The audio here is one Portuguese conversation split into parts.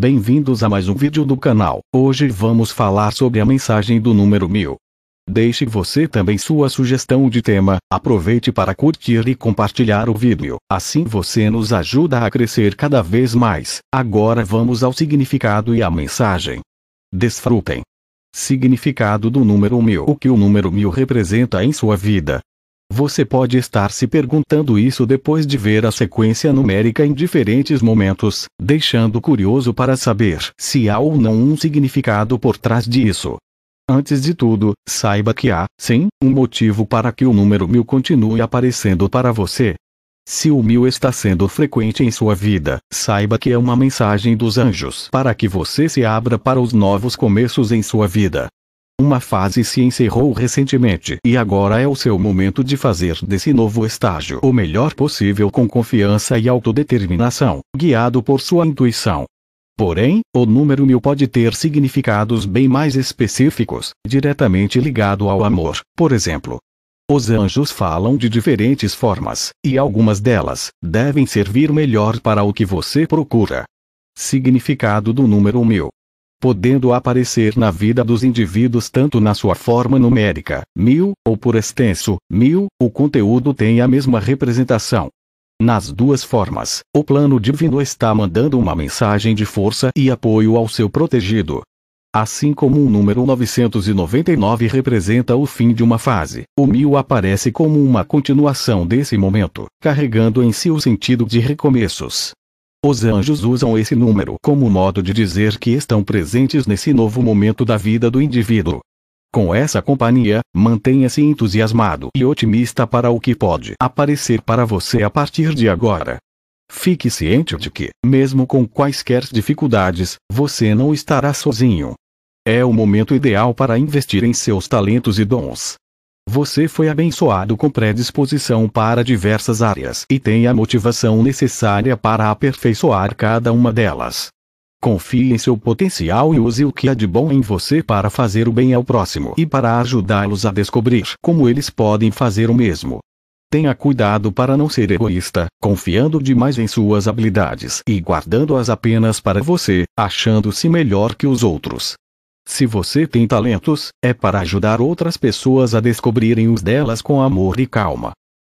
Bem-vindos a mais um vídeo do canal. Hoje vamos falar sobre a mensagem do número 1000. Deixe você também sua sugestão de tema, aproveite para curtir e compartilhar o vídeo, assim você nos ajuda a crescer cada vez mais. Agora vamos ao significado e à mensagem. Desfrutem! Significado do número 1000 O que o número 1000 representa em sua vida, você pode estar se perguntando isso depois de ver a sequência numérica em diferentes momentos, deixando curioso para saber se há ou não um significado por trás disso. Antes de tudo, saiba que há, sim, um motivo para que o número 1000 continue aparecendo para você. Se o mil está sendo frequente em sua vida, saiba que é uma mensagem dos anjos para que você se abra para os novos começos em sua vida. Uma fase se encerrou recentemente e agora é o seu momento de fazer desse novo estágio o melhor possível com confiança e autodeterminação, guiado por sua intuição. Porém, o número mil pode ter significados bem mais específicos, diretamente ligado ao amor, por exemplo. Os anjos falam de diferentes formas, e algumas delas devem servir melhor para o que você procura. Significado do número mil podendo aparecer na vida dos indivíduos tanto na sua forma numérica, mil, ou por extenso, mil, o conteúdo tem a mesma representação. Nas duas formas, o plano divino está mandando uma mensagem de força e apoio ao seu protegido. Assim como o número 999 representa o fim de uma fase, o mil aparece como uma continuação desse momento, carregando em si o sentido de recomeços, os anjos usam esse número como modo de dizer que estão presentes nesse novo momento da vida do indivíduo. Com essa companhia, mantenha-se entusiasmado e otimista para o que pode aparecer para você a partir de agora. Fique ciente de que, mesmo com quaisquer dificuldades, você não estará sozinho. É o momento ideal para investir em seus talentos e dons. Você foi abençoado com predisposição para diversas áreas e tem a motivação necessária para aperfeiçoar cada uma delas. Confie em seu potencial e use o que há de bom em você para fazer o bem ao próximo e para ajudá-los a descobrir como eles podem fazer o mesmo. Tenha cuidado para não ser egoísta, confiando demais em suas habilidades e guardando-as apenas para você, achando-se melhor que os outros. Se você tem talentos, é para ajudar outras pessoas a descobrirem os delas com amor e calma.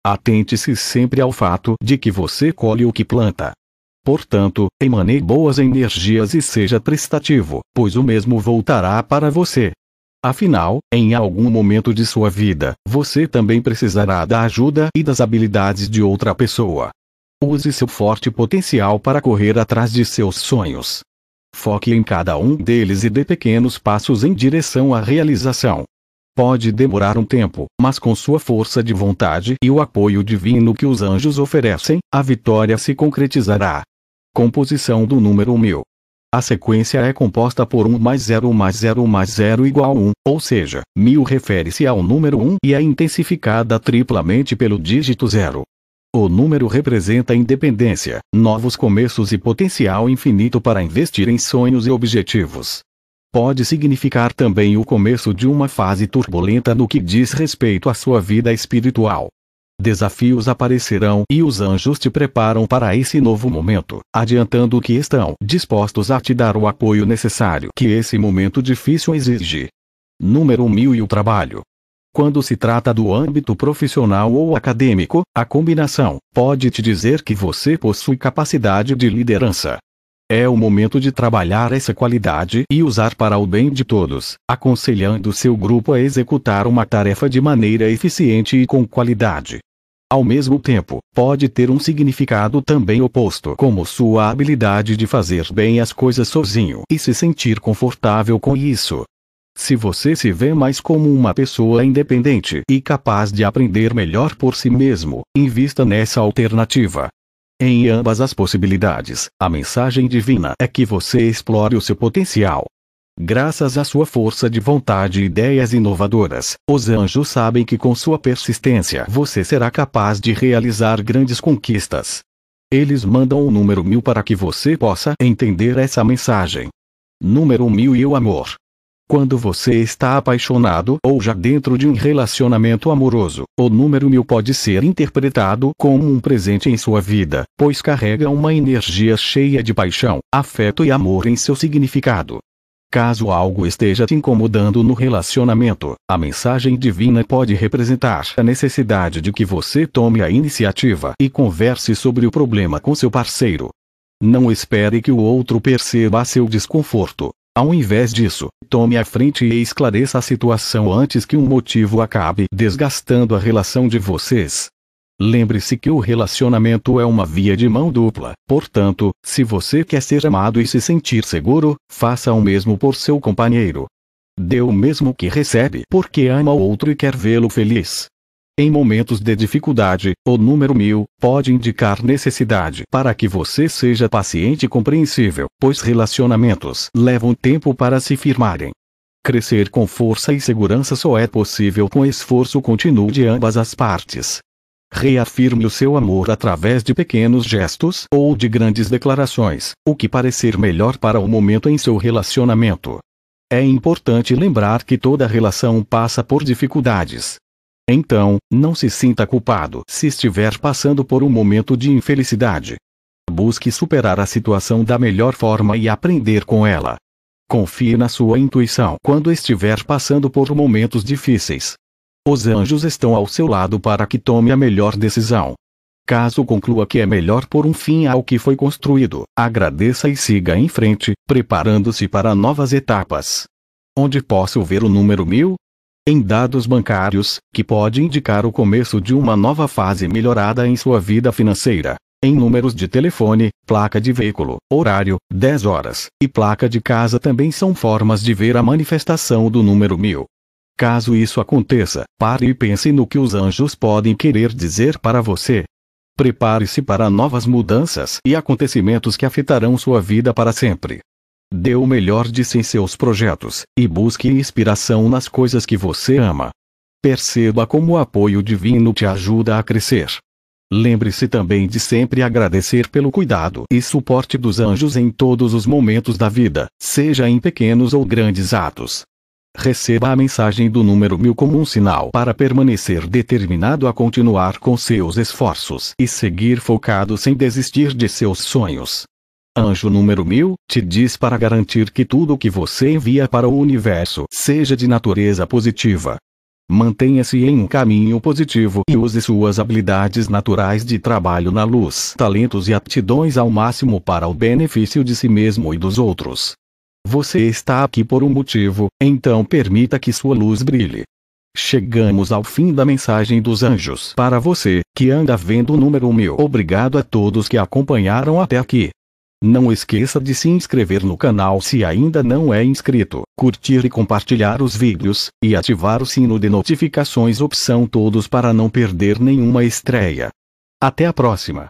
Atente-se sempre ao fato de que você colhe o que planta. Portanto, emane boas energias e seja prestativo, pois o mesmo voltará para você. Afinal, em algum momento de sua vida, você também precisará da ajuda e das habilidades de outra pessoa. Use seu forte potencial para correr atrás de seus sonhos. Foque em cada um deles e dê pequenos passos em direção à realização. Pode demorar um tempo, mas com sua força de vontade e o apoio divino que os anjos oferecem, a vitória se concretizará. Composição do número 1000. A sequência é composta por 1 mais 0 mais 0 mais 0 igual a 1, ou seja, 1000 refere-se ao número 1 e é intensificada triplamente pelo dígito 0. O número representa independência, novos começos e potencial infinito para investir em sonhos e objetivos. Pode significar também o começo de uma fase turbulenta no que diz respeito à sua vida espiritual. Desafios aparecerão e os anjos te preparam para esse novo momento, adiantando que estão dispostos a te dar o apoio necessário que esse momento difícil exige. Número 1000 e o trabalho. Quando se trata do âmbito profissional ou acadêmico, a combinação pode te dizer que você possui capacidade de liderança. É o momento de trabalhar essa qualidade e usar para o bem de todos, aconselhando seu grupo a executar uma tarefa de maneira eficiente e com qualidade. Ao mesmo tempo, pode ter um significado também oposto, como sua habilidade de fazer bem as coisas sozinho e se sentir confortável com isso, se você se vê mais como uma pessoa independente e capaz de aprender melhor por si mesmo, invista nessa alternativa. Em ambas as possibilidades, a mensagem divina é que você explore o seu potencial. Graças à sua força de vontade e ideias inovadoras, os anjos sabem que com sua persistência você será capaz de realizar grandes conquistas. Eles mandam o número mil para que você possa entender essa mensagem. Número mil e o amor. Quando você está apaixonado ou já dentro de um relacionamento amoroso, o número mil pode ser interpretado como um presente em sua vida, pois carrega uma energia cheia de paixão, afeto e amor em seu significado. Caso algo esteja te incomodando no relacionamento, a mensagem divina pode representar a necessidade de que você tome a iniciativa e converse sobre o problema com seu parceiro. Não espere que o outro perceba seu desconforto, ao invés disso, tome a frente e esclareça a situação antes que um motivo acabe desgastando a relação de vocês. Lembre-se que o relacionamento é uma via de mão dupla, portanto, se você quer ser amado e se sentir seguro, faça o mesmo por seu companheiro. Dê o mesmo que recebe porque ama o outro e quer vê-lo feliz. Em momentos de dificuldade, o número mil pode indicar necessidade para que você seja paciente e compreensível, pois relacionamentos levam tempo para se firmarem. Crescer com força e segurança só é possível com esforço contínuo de ambas as partes. Reafirme o seu amor através de pequenos gestos ou de grandes declarações, o que parecer melhor para o momento em seu relacionamento. É importante lembrar que toda relação passa por dificuldades, então, não se sinta culpado se estiver passando por um momento de infelicidade. Busque superar a situação da melhor forma e aprender com ela. Confie na sua intuição quando estiver passando por momentos difíceis. Os anjos estão ao seu lado para que tome a melhor decisão. Caso conclua que é melhor pôr um fim ao que foi construído, agradeça e siga em frente, preparando-se para novas etapas. Onde posso ver o número mil? em dados bancários, que pode indicar o começo de uma nova fase melhorada em sua vida financeira. Em números de telefone, placa de veículo, horário, 10 horas, e placa de casa também são formas de ver a manifestação do número 1000. Caso isso aconteça, pare e pense no que os anjos podem querer dizer para você. Prepare-se para novas mudanças e acontecimentos que afetarão sua vida para sempre. Dê o melhor de si em seus projetos, e busque inspiração nas coisas que você ama. Perceba como o apoio divino te ajuda a crescer. Lembre-se também de sempre agradecer pelo cuidado e suporte dos anjos em todos os momentos da vida, seja em pequenos ou grandes atos. Receba a mensagem do número 1000 como um sinal para permanecer determinado a continuar com seus esforços e seguir focado sem desistir de seus sonhos. Anjo número 1000, te diz para garantir que tudo o que você envia para o universo seja de natureza positiva. Mantenha-se em um caminho positivo e use suas habilidades naturais de trabalho na luz, talentos e aptidões ao máximo para o benefício de si mesmo e dos outros. Você está aqui por um motivo, então permita que sua luz brilhe. Chegamos ao fim da mensagem dos anjos para você, que anda vendo o número mil. Obrigado a todos que acompanharam até aqui. Não esqueça de se inscrever no canal se ainda não é inscrito, curtir e compartilhar os vídeos, e ativar o sino de notificações opção todos para não perder nenhuma estreia. Até a próxima!